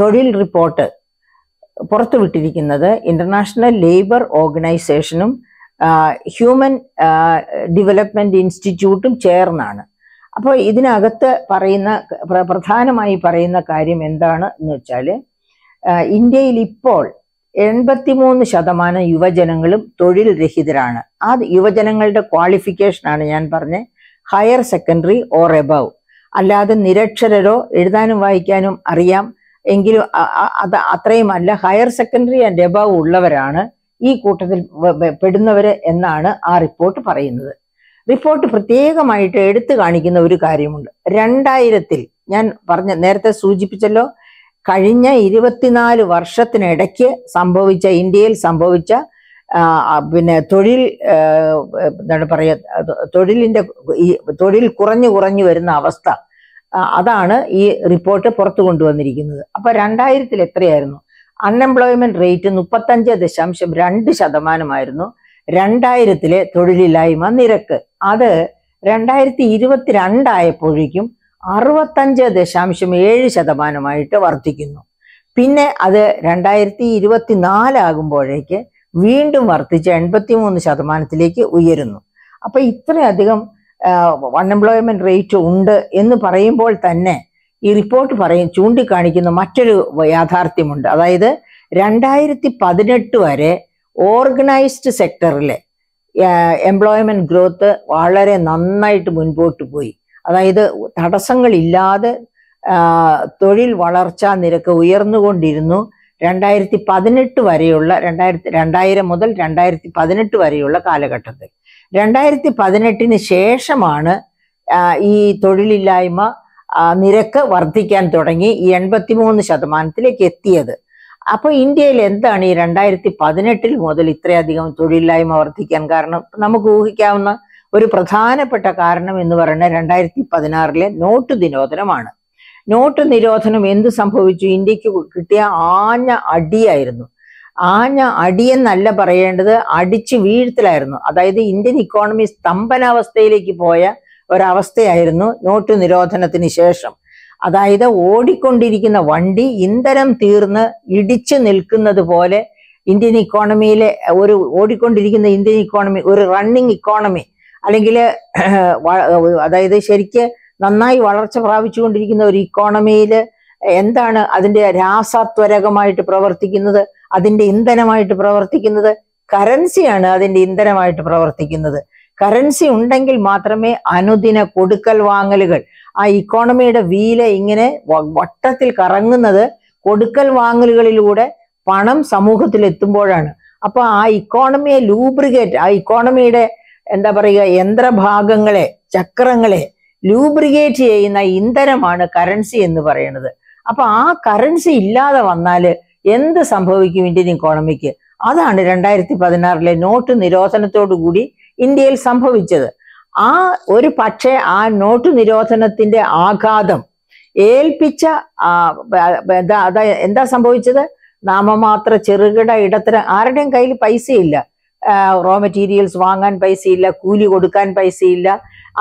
തൊഴിൽ റിപ്പോർട്ട് പുറത്തുവിട്ടിരിക്കുന്നത് international labour ഓർഗനൈസേഷനും ഹ്യൂമൻ ഡെവലപ്മെന്റ് ഇൻസ്റ്റിറ്റ്യൂട്ടും ചേർന്നാണ് അപ്പോൾ ഇതിനകത്ത് പറയുന്ന പ്രധാനമായി പറയുന്ന കാര്യം എന്താണ് എന്ന് വെച്ചാൽ ഇന്ത്യയിൽ ഇപ്പോൾ എൺപത്തിമൂന്ന് ശതമാനം യുവജനങ്ങളും തൊഴിൽ രഹിതരാണ് ആ യുവജനങ്ങളുടെ ക്വാളിഫിക്കേഷനാണ് ഞാൻ പറഞ്ഞ ഹയർ സെക്കൻഡറി ഓർ എബവ് അല്ലാതെ നിരക്ഷരരോ എഴുതാനും വായിക്കാനും അറിയാം എങ്കിലും അത് അത്രയുമല്ല ഹയർ സെക്കൻഡറി ആൻഡ് എബവ് ഉള്ളവരാണ് ഈ കൂട്ടത്തിൽ പെടുന്നവര് എന്നാണ് ആ റിപ്പോർട്ട് പറയുന്നത് റിപ്പോർട്ട് പ്രത്യേകമായിട്ട് എടുത്തു കാണിക്കുന്ന ഒരു കാര്യമുണ്ട് രണ്ടായിരത്തിൽ ഞാൻ പറഞ്ഞ നേരത്തെ സൂചിപ്പിച്ചല്ലോ കഴിഞ്ഞ ഇരുപത്തിനാല് വർഷത്തിനിടയ്ക്ക് സംഭവിച്ച ഇന്ത്യയിൽ സംഭവിച്ച പിന്നെ തൊഴിൽ എന്താണ് പറയുക തൊഴിലിൻ്റെ തൊഴിൽ കുറഞ്ഞു കുറഞ്ഞു വരുന്ന അവസ്ഥ അതാണ് ഈ റിപ്പോർട്ട് പുറത്തു കൊണ്ടുവന്നിരിക്കുന്നത് അപ്പൊ രണ്ടായിരത്തിൽ എത്രയായിരുന്നു അൺഎംപ്ലോയ്മെന്റ് റേറ്റ് മുപ്പത്തഞ്ച് ദശാംശം രണ്ട് ശതമാനമായിരുന്നു രണ്ടായിരത്തിലെ തൊഴിലില്ലായ്മ നിരക്ക് അത് രണ്ടായിരത്തി ഇരുപത്തിരണ്ടായപ്പോഴേക്കും അറുപത്തഞ്ച് ദശാംശം ഏഴ് ശതമാനമായിട്ട് വർദ്ധിക്കുന്നു പിന്നെ അത് രണ്ടായിരത്തി ഇരുപത്തിനാലാകുമ്പോഴേക്ക് വീണ്ടും വർദ്ധിച്ച് എൺപത്തിമൂന്ന് ശതമാനത്തിലേക്ക് ഉയരുന്നു അപ്പൊ ഇത്രയധികം അൺഎംപ്ലോയ്മെന്റ് റേറ്റ് ഉണ്ട് എന്ന് പറയുമ്പോൾ തന്നെ ഈ റിപ്പോർട്ട് പറയും ചൂണ്ടിക്കാണിക്കുന്ന മറ്റൊരു യാഥാർത്ഥ്യമുണ്ട് അതായത് രണ്ടായിരത്തി പതിനെട്ട് വരെ ഓർഗനൈസ്ഡ് സെക്ടറിലെ എംപ്ലോയ്മെന്റ് ഗ്രോത്ത് വളരെ നന്നായിട്ട് മുൻപോട്ട് പോയി അതായത് തടസ്സങ്ങളില്ലാതെ തൊഴിൽ വളർച്ചാ നിരക്ക് ഉയർന്നുകൊണ്ടിരുന്നു രണ്ടായിരത്തി പതിനെട്ട് വരെയുള്ള രണ്ടായിരത്തി രണ്ടായിരം മുതൽ രണ്ടായിരത്തി പതിനെട്ട് വരെയുള്ള കാലഘട്ടത്തിൽ രണ്ടായിരത്തി പതിനെട്ടിന് ശേഷമാണ് ഈ തൊഴിലില്ലായ്മ നിരക്ക് വർദ്ധിക്കാൻ തുടങ്ങി ഈ മൂന്ന് ശതമാനത്തിലേക്ക് എത്തിയത് അപ്പോൾ ഇന്ത്യയിൽ എന്താണ് ഈ രണ്ടായിരത്തി പതിനെട്ടിൽ മുതൽ ഇത്രയധികം തൊഴിലില്ലായ്മ വർദ്ധിക്കാൻ കാരണം നമുക്ക് ഊഹിക്കാവുന്ന ഒരു പ്രധാനപ്പെട്ട കാരണം എന്ന് പറയുന്നത് രണ്ടായിരത്തി പതിനാറിലെ നോട്ട് ദിനോദനമാണ് നോട്ട് നിരോധനം എന്ത് സംഭവിച്ചു ഇന്ത്യക്ക് കിട്ടിയ ആഞ്ഞ അടിയായിരുന്നു ആഞ്ഞ അടിയെന്നല്ല പറയേണ്ടത് അടിച്ചു വീഴ്ത്തലായിരുന്നു അതായത് ഇന്ത്യൻ ഇക്കോണമി സ്തംഭനാവസ്ഥയിലേക്ക് പോയ ഒരവസ്ഥയായിരുന്നു നോട്ട് നിരോധനത്തിന് ശേഷം അതായത് ഓടിക്കൊണ്ടിരിക്കുന്ന വണ്ടി ഇന്ധനം തീർന്ന് ഇടിച്ചു നിൽക്കുന്നത് പോലെ ഇന്ത്യൻ ഇക്കോണമിയിലെ ഒരു ഓടിക്കൊണ്ടിരിക്കുന്ന ഇന്ത്യൻ ഇക്കോണമി ഒരു റണ്ണിങ് ഇക്കോണമി അല്ലെങ്കിൽ അതായത് ശരിക്ക് നന്നായി വളർച്ച പ്രാപിച്ചുകൊണ്ടിരിക്കുന്ന ഒരു ഇക്കോണമിയിൽ എന്താണ് അതിൻ്റെ രാസത്വരകമായിട്ട് പ്രവർത്തിക്കുന്നത് അതിൻ്റെ ഇന്ധനമായിട്ട് പ്രവർത്തിക്കുന്നത് കറൻസിയാണ് അതിൻ്റെ ഇന്ധനമായിട്ട് പ്രവർത്തിക്കുന്നത് കറൻസി ഉണ്ടെങ്കിൽ മാത്രമേ അനുദിന കൊടുക്കൽ വാങ്ങലുകൾ ആ ഇക്കോണമിയുടെ വീല ഇങ്ങനെ വട്ടത്തിൽ കറങ്ങുന്നത് കൊടുക്കൽ വാങ്ങലുകളിലൂടെ പണം സമൂഹത്തിൽ എത്തുമ്പോഴാണ് അപ്പോൾ ആ ഇക്കോണമിയെ ലൂബ്രിക്കേറ്റ് ആ ഇക്കോണമിയുടെ എന്താ പറയുക യന്ത്രഭാഗങ്ങളെ ചക്രങ്ങളെ ലൂബ്രിഗേറ്റ് ചെയ്യുന്ന ഇന്ധനമാണ് കറൻസി എന്ന് പറയുന്നത് അപ്പൊ ആ കറൻസി ഇല്ലാതെ വന്നാൽ എന്ത് സംഭവിക്കും ഇന്ത്യൻ ഇക്കോണമിക്ക് അതാണ് രണ്ടായിരത്തി പതിനാറിലെ നോട്ട് നിരോധനത്തോടു കൂടി ഇന്ത്യയിൽ സംഭവിച്ചത് ആ ഒരു പക്ഷേ ആ നോട്ട് നിരോധനത്തിന്റെ ആഘാതം ഏൽപ്പിച്ച എന്താ അതാ എന്താ സംഭവിച്ചത് നാമമാത്ര ചെറുകിട ഇടത്തരം ആരുടെയും കയ്യിൽ പൈസയില്ല റോ മെറ്റീരിയൽസ് വാങ്ങാൻ പൈസയില്ല കൂലി കൊടുക്കാൻ പൈസയില്ല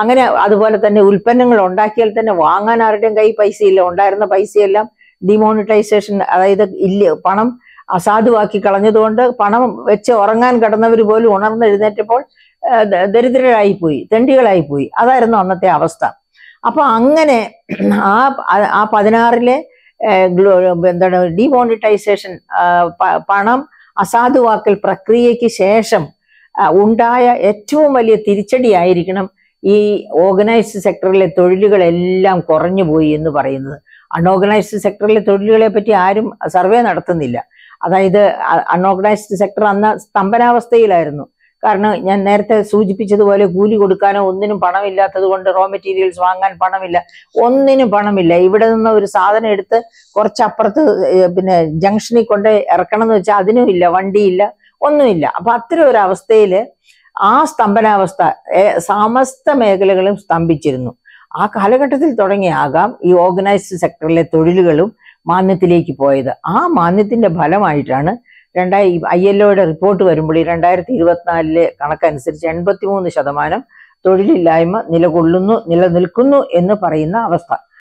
അങ്ങനെ അതുപോലെ തന്നെ ഉൽപ്പന്നങ്ങൾ ഉണ്ടാക്കിയാൽ തന്നെ വാങ്ങാൻ ആരുടെയും കൈ പൈസയില്ല ഉണ്ടായിരുന്ന പൈസയെല്ലാം ഡിമോണിറ്റൈസേഷൻ അതായത് ഇല്ല പണം അസാധുവാക്കി കളഞ്ഞതുകൊണ്ട് പണം വെച്ച് ഉറങ്ങാൻ കിടന്നവർ പോലും ഉണർന്നെഴുന്നേറ്റപ്പോൾ ദരിദ്രരായിപ്പോയി തെണ്ടികളായിപ്പോയി അതായിരുന്നു അന്നത്തെ അവസ്ഥ അപ്പൊ അങ്ങനെ ആ ആ പതിനാറിലെ എന്താണ് ഡിമോണിറ്റൈസേഷൻ പണം അസാധുവാക്കൽ പ്രക്രിയയ്ക്ക് ശേഷം ഉണ്ടായ ഏറ്റവും വലിയ തിരിച്ചടിയായിരിക്കണം ഈ ഓർഗനൈസ്ഡ് സെക്ടറിലെ തൊഴിലുകളെല്ലാം കുറഞ്ഞു പോയി എന്ന് പറയുന്നത് അൺഓർഗനൈസ്ഡ് സെക്ടറിലെ തൊഴിലുകളെ പറ്റി ആരും സർവേ നടത്തുന്നില്ല അതായത് അൺഓർഗനൈസ്ഡ് സെക്ടർ അന്ന് സ്തംഭനാവസ്ഥയിലായിരുന്നു കാരണം ഞാൻ നേരത്തെ സൂചിപ്പിച്ചതുപോലെ കൂലി കൊടുക്കാനോ ഒന്നിനും പണമില്ലാത്തത് കൊണ്ട് റോ മെറ്റീരിയൽസ് വാങ്ങാൻ പണമില്ല ഒന്നിനും പണമില്ല ഇവിടെ നിന്ന് ഒരു സാധനം എടുത്ത് കുറച്ചപ്പുറത്ത് പിന്നെ ജംഗ്ഷനിൽ കൊണ്ട് ഇറക്കണം എന്ന് വെച്ചാൽ അതിനും ഇല്ല വണ്ടിയില്ല ഒന്നുമില്ല അപ്പൊ അത്തരം ഒരു അവസ്ഥയിൽ ആ സ്തംഭനാവസ്ഥ സമസ്ത മേഖലകളും സ്തംഭിച്ചിരുന്നു ആ കാലഘട്ടത്തിൽ തുടങ്ങിയാകാം ഈ ഓർഗനൈസ്ഡ് സെക്ടറിലെ തൊഴിലുകളും മാന്യത്തിലേക്ക് പോയത് ആ മാന്യത്തിന്റെ ഫലമായിട്ടാണ് രണ്ടായി ഐ എൽ ഒയുടെ റിപ്പോർട്ട് വരുമ്പോൾ ഈ രണ്ടായിരത്തി ഇരുപത്തിനാലിലെ കണക്കനുസരിച്ച് എൺപത്തി മൂന്ന് ശതമാനം തൊഴിലില്ലായ്മ നിലകൊള്ളുന്നു നിലനിൽക്കുന്നു എന്ന് പറയുന്ന അവസ്ഥ